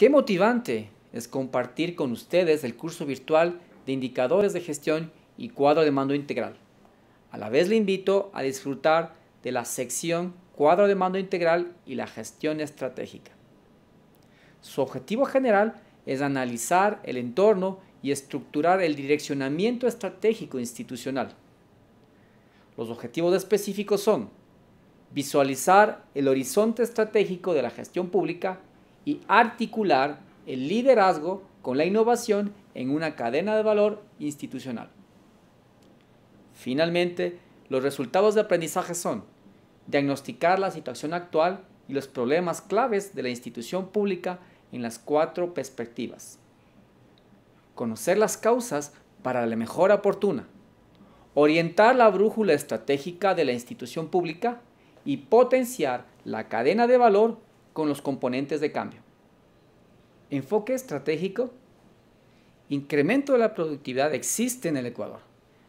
Qué motivante es compartir con ustedes el curso virtual de indicadores de gestión y cuadro de mando integral. A la vez le invito a disfrutar de la sección cuadro de mando integral y la gestión estratégica. Su objetivo general es analizar el entorno y estructurar el direccionamiento estratégico institucional. Los objetivos específicos son visualizar el horizonte estratégico de la gestión pública articular el liderazgo con la innovación en una cadena de valor institucional. Finalmente, los resultados de aprendizaje son diagnosticar la situación actual y los problemas claves de la institución pública en las cuatro perspectivas. Conocer las causas para la mejora oportuna. Orientar la brújula estratégica de la institución pública y potenciar la cadena de valor los componentes de cambio. Enfoque estratégico, incremento de la productividad existe en el Ecuador.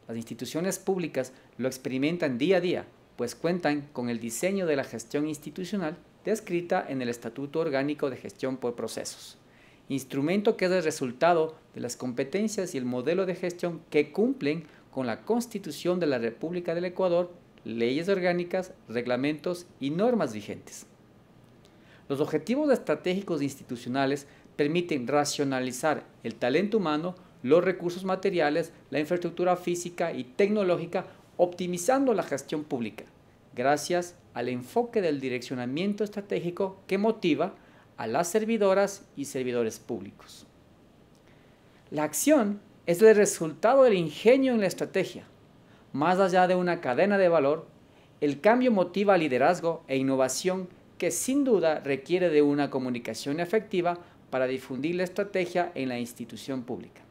Las instituciones públicas lo experimentan día a día, pues cuentan con el diseño de la gestión institucional descrita en el Estatuto Orgánico de Gestión por Procesos, instrumento que es el resultado de las competencias y el modelo de gestión que cumplen con la Constitución de la República del Ecuador, leyes orgánicas, reglamentos y normas vigentes. Los objetivos estratégicos e institucionales permiten racionalizar el talento humano, los recursos materiales, la infraestructura física y tecnológica, optimizando la gestión pública, gracias al enfoque del direccionamiento estratégico que motiva a las servidoras y servidores públicos. La acción es el resultado del ingenio en la estrategia. Más allá de una cadena de valor, el cambio motiva liderazgo e innovación que sin duda requiere de una comunicación efectiva para difundir la estrategia en la institución pública.